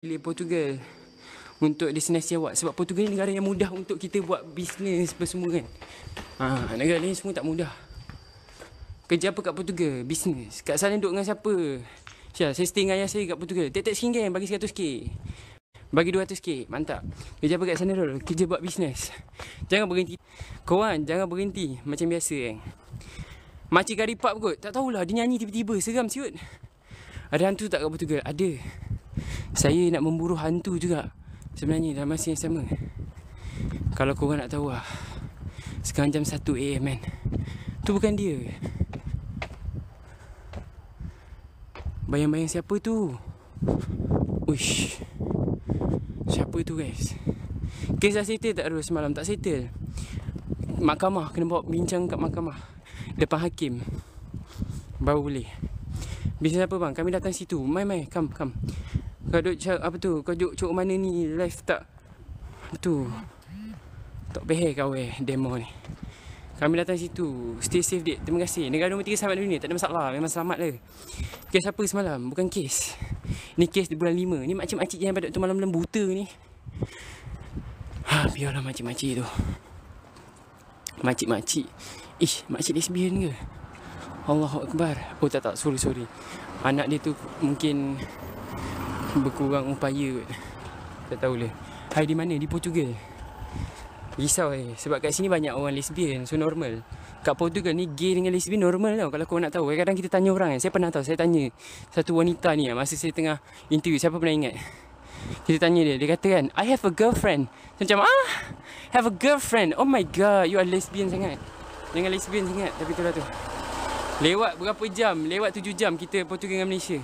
pilih Portugal untuk destinasi awak sebab Portugal ni negara yang mudah untuk kita buat bisnes apa semua kan ha, negara ni semua tak mudah kerja apa kat Portugal bisnes kat sana duduk dengan siapa Syah, saya stay dengan ayah saya kat Portugal tetek sikit kan bagi 100k bagi 200k mantap kerja apa kat sana dulu kerja buat bisnes jangan berhenti kawan jangan berhenti macam biasa kan Macam Garipap kot Tak tahulah Dia nyanyi tiba-tiba Seram siut Ada hantu tak kat Portugal? Ada saya nak memburu hantu juga Sebenarnya dalam masa yang sama Kalau korang nak tahu lah Sekarang jam 1 AM kan Tu bukan dia Bayang-bayang siapa tu Uish Siapa tu guys Kes dah settle tak terus semalam Tak settle Mahkamah kena bawa bincang kat mahkamah Depan hakim Baru boleh Bisa apa bang? Kami datang situ. Mai mai, come come. Kau duk apa tu? Kau duk cuk mana ni? Live tak? Tu. Tak behe kau eh demo ni. Kami datang situ. Stay safe dik. Terima kasih. Negara nombor 3 selamat dunia. Tak ada masalah. Memang selamat lah. Kes apa semalam? Bukan kes. Ni kes di bulan 5. Ni macam makcik yang pada tu malam-malam buta ni. Ha, biarlah makcik-makcik tu. Makcik-makcik. Ish, makcik lesbian ke? Allahu Akbar. Oh tak tak, sorry sorry. Anak dia tu mungkin berkurang upaya kot. Tak tahu lah. Hai di mana? Di Portugal. Risau eh. Sebab kat sini banyak orang lesbian. So normal. Kat Portugal ni gay dengan lesbian normal tau. Kalau korang nak tahu. Kadang-kadang eh, kita tanya orang kan. Saya pernah tahu. Saya tanya satu wanita ni eh. Masa saya tengah interview. Siapa pernah ingat? Kita tanya dia. Dia kata kan. I have a girlfriend. Macam ah. Have a girlfriend. Oh my god. You are lesbian sangat. Jangan lesbian sangat. Tapi tu lah tu. Lewat berapa jam? Lewat tujuh jam kita Portugal dengan Malaysia.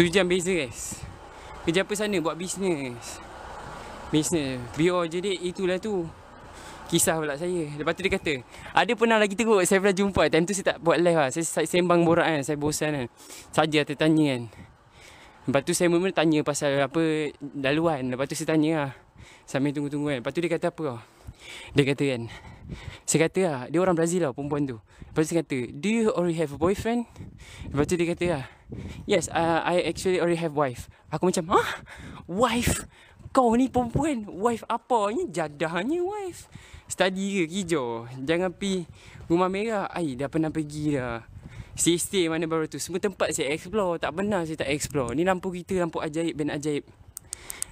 Tujuh jam beza guys. Kerja apa sana buat bisnes Bisnes Biar je dek itulah tu Kisah pula saya Lepas tu dia kata Ada pernah lagi teruk Saya pernah jumpa Time tu saya tak buat live lah Saya, saya sembang borak kan Saya bosan kan Saja tanya. kan Lepas tu saya mula-mula tanya pasal apa Laluan Lepas tu saya tanya lah Sambil tunggu-tunggu kan Lepas tu dia kata apa Dia kata kan saya kata lah Dia orang Brazil lah Perempuan tu Lepas tu saya kata Do you already have a boyfriend? Lepas tu dia kata lah Yes uh, I actually already have wife Aku macam ah, Wife? Kau ni perempuan Wife apa? Ini jadahnya wife Study ke hijau Jangan pi Rumah merah Ai dah pernah pergi dah Sistem mana baru tu Semua tempat saya explore Tak benar saya tak explore Ni lampu kita Lampu ajaib bin ajaib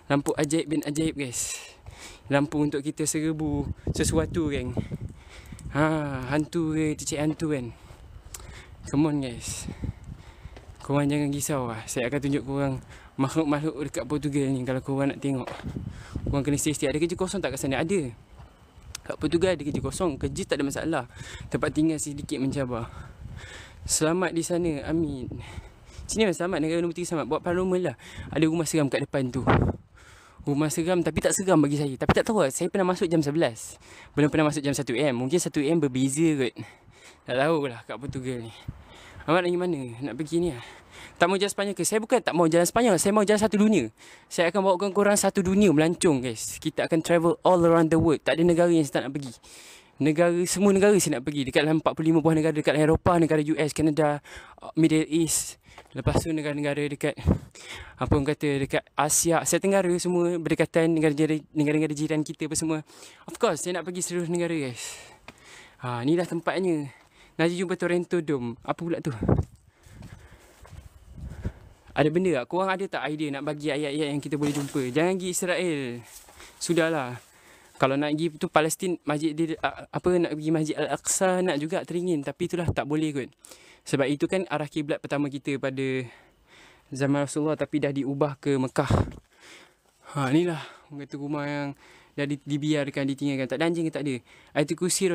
Lampu ajaib bin ajaib guys lampu untuk kita serbu sesuatu kan. Ha, hantu ke, cicit hantu kan. Come on guys. Korang jangan risau lah. Saya akan tunjuk korang makhluk-makhluk dekat Portugal ni kalau korang nak tengok. Korang kena stay stay. Ada kerja kosong tak kat sana? Ada. Kat Portugal ada kerja kosong. Kerja tak ada masalah. Tempat tinggal sedikit mencabar. Selamat di sana. Amin. Sini lah selamat. Negara nombor tiga selamat. Buat paranormal lah. Ada rumah seram kat depan tu. Rumah seram tapi tak seram bagi saya. Tapi tak tahu lah. Saya pernah masuk jam 11. Belum pernah masuk jam 1 am. Mungkin 1 am berbeza kot. Tak tahu lah kat Portugal ni. Amat lagi mana? Nak pergi ni lah. Tak mau jalan Sepanyol ke? Saya bukan tak mau jalan Sepanyol. Saya mau jalan satu dunia. Saya akan bawa korang satu dunia melancong guys. Kita akan travel all around the world. Tak ada negara yang saya tak nak pergi negara semua negara saya nak pergi dekat dalam 45 buah negara dekat Eropah negara US Canada Middle East lepas tu negara-negara dekat apa orang kata dekat Asia Asia Tenggara semua berdekatan negara-negara negara-negara jiran kita apa semua of course saya nak pergi seluruh negara guys ha ni dah tempatnya nanti jumpa Toronto Dome apa pula tu ada benda tak? Korang ada tak idea nak bagi ayat-ayat yang kita boleh jumpa? Jangan pergi Israel. Sudahlah kalau nak pergi tu Palestin masjid dia apa nak pergi masjid Al-Aqsa nak juga teringin tapi itulah tak boleh kan? Sebab itu kan arah kiblat pertama kita pada zaman Rasulullah tapi dah diubah ke Mekah. Ha inilah kata rumah yang dah dibiarkan ditinggalkan tak ada anjing ke tak ada. Ayat kursi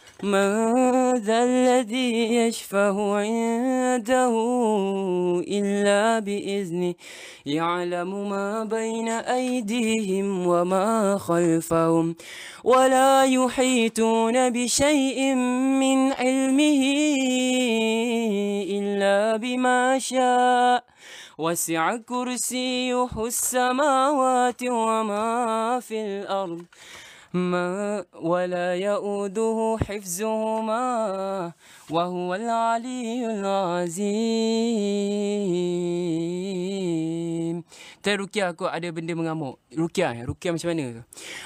من ذا الذي يشفه عنده إلا بإذنه يعلم ما بين أيديهم وما خلفهم ولا يحيطون بشيء من علمه إلا بما شاء وسع كرسيه السماوات وما في الأرض ما ولا يؤده حفظهما وهو العلي العظيم Tak rukia aku ada benda mengamuk. Rukia ya, rukia macam mana tu?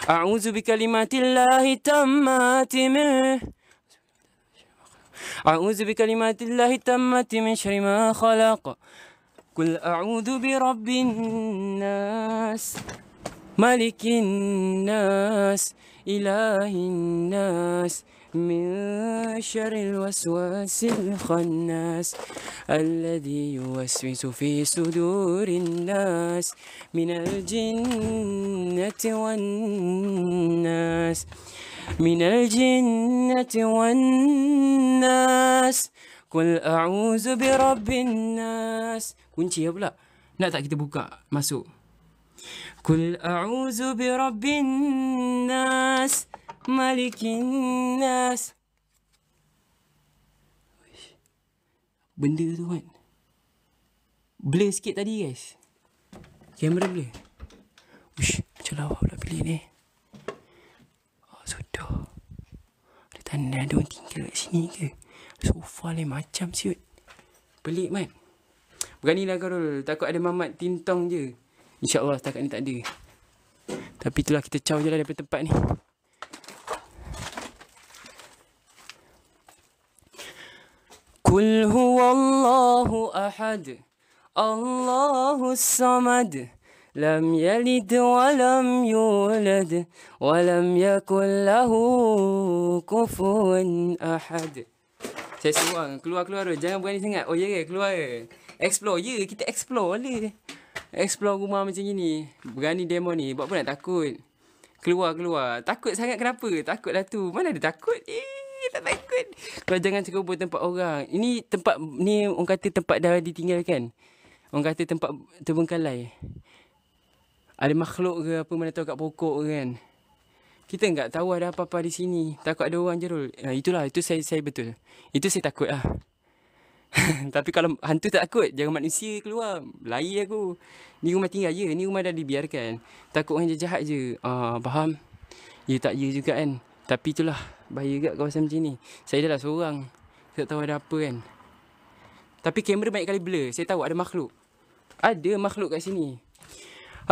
A'udzu bikalimatillahi tammati min A'udzu bikalimatillahi tammati min syarri ma khalaq. Kul a'udzu bi rabbin nas. ملك الناس إله الناس من شر الوسواس الخناس الذي يوسوس في صدور الناس من الجنة والناس من الجنة والناس قل أعوذ برب الناس كنت ya لا تأكد بكاء مسوء قل أعوذ برب الناس ملك الناس benda tu kan Blur sikit tadi guys Kamera blur Wish Macam lawa pula pilih ni Oh sudah Ada tanda ada orang tinggal kat sini ke Sofa lain macam siut Pelik man Beranilah Karul Takut ada mamat tintong je InsyaAllah setakat ni tak ada Tapi itulah kita caw je lah daripada tempat ni Kul huwa Allahu ahad Allahu samad Lam yalid wa lam yulad Wa lam yakul lahu kufun ahad Saya suruh keluar-keluar Jangan berani sangat Oh ya yeah, keluar Explore Ya yeah, kita explore lah explore rumah macam gini. Berani demo ni. Buat apa nak takut? Keluar, keluar. Takut sangat kenapa? Takut lah tu. Mana ada takut? Eh, tak takut. Kau jangan ceroboh tempat orang. Ini tempat, ni orang kata tempat dah ditinggalkan. Orang kata tempat terbengkalai. Ada makhluk ke apa mana tahu kat pokok kan. Kita enggak tahu ada apa-apa di sini. Takut ada orang jerul. Nah, ya, itulah, itu saya saya betul. Itu saya takut lah. Tapi kalau hantu tak takut Jangan manusia keluar Lari aku Ni rumah tinggal je Ni rumah dah dibiarkan Takut orang jahat je uh, Faham Ya tak ya juga kan Tapi itulah Bahaya juga kawasan macam ni Saya dah lah seorang Tak tahu ada apa kan Tapi kamera banyak kali blur Saya tahu ada makhluk Ada makhluk kat sini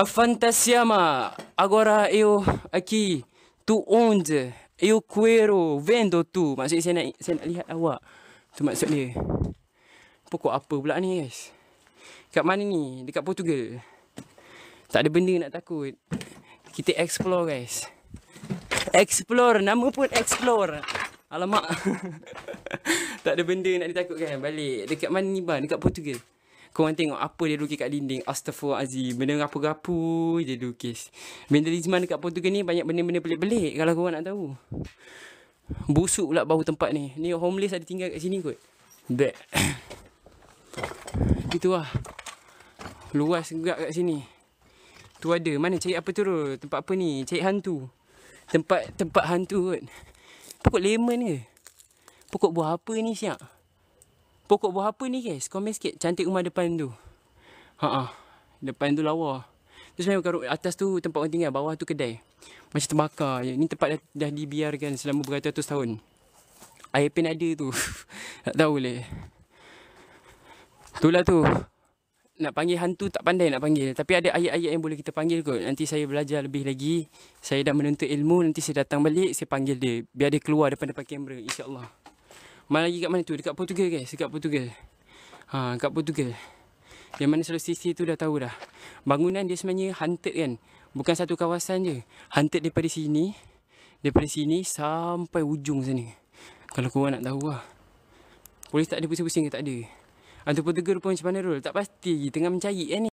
Fantasia ma, Agora eu aqui Tu onde Eu quero Vendo tu maksud saya nak, saya nak lihat awak Tu maksud dia pokok apa pula ni guys Dekat mana ni? Dekat Portugal Tak ada benda nak takut Kita explore guys Explore, nama pun explore Alamak Tak ada benda nak ditakutkan Balik, dekat mana ni bang? Dekat Portugal Korang tengok apa dia lukis kat dinding Astaghfirullahaladzim Benda rapu-rapu dia lukis benda di Vandalisman dekat Portugal ni banyak benda-benda pelik-pelik Kalau korang nak tahu Busuk pula bau tempat ni Ni homeless ada tinggal kat sini kot Bek Gitulah. Luas juga kat sini. Tu ada. Mana cari apa tu? Tempat apa ni? Cari hantu. Tempat tempat hantu kot. Pokok lemon ke? Pokok buah apa ni siap? Pokok buah apa ni guys? Komen sikit. Cantik rumah depan tu. Ha ah. Depan tu lawa. terus memang bukan atas tu tempat orang tinggal. Bawah tu kedai. Macam terbakar. Ni tempat dah, dah dibiarkan selama beratus tahun. Air pen ada tu. tak tahu leh. Itulah tu. Nak panggil hantu tak pandai nak panggil. Tapi ada ayat-ayat yang boleh kita panggil kot. Nanti saya belajar lebih lagi. Saya dah menuntut ilmu. Nanti saya datang balik. Saya panggil dia. Biar dia keluar depan-depan kamera. InsyaAllah. Mana lagi kat mana tu? Dekat Portugal guys. Dekat Portugal. Ha, kat Portugal. Yang mana seluruh sisi tu dah tahu dah. Bangunan dia sebenarnya haunted kan. Bukan satu kawasan je. Haunted daripada sini. Daripada sini sampai ujung sini. Kalau korang nak tahu lah. Polis tak ada pusing-pusing ke tak ada? Antara pun pun macam mana Rul Tak pasti Tengah mencari kan ni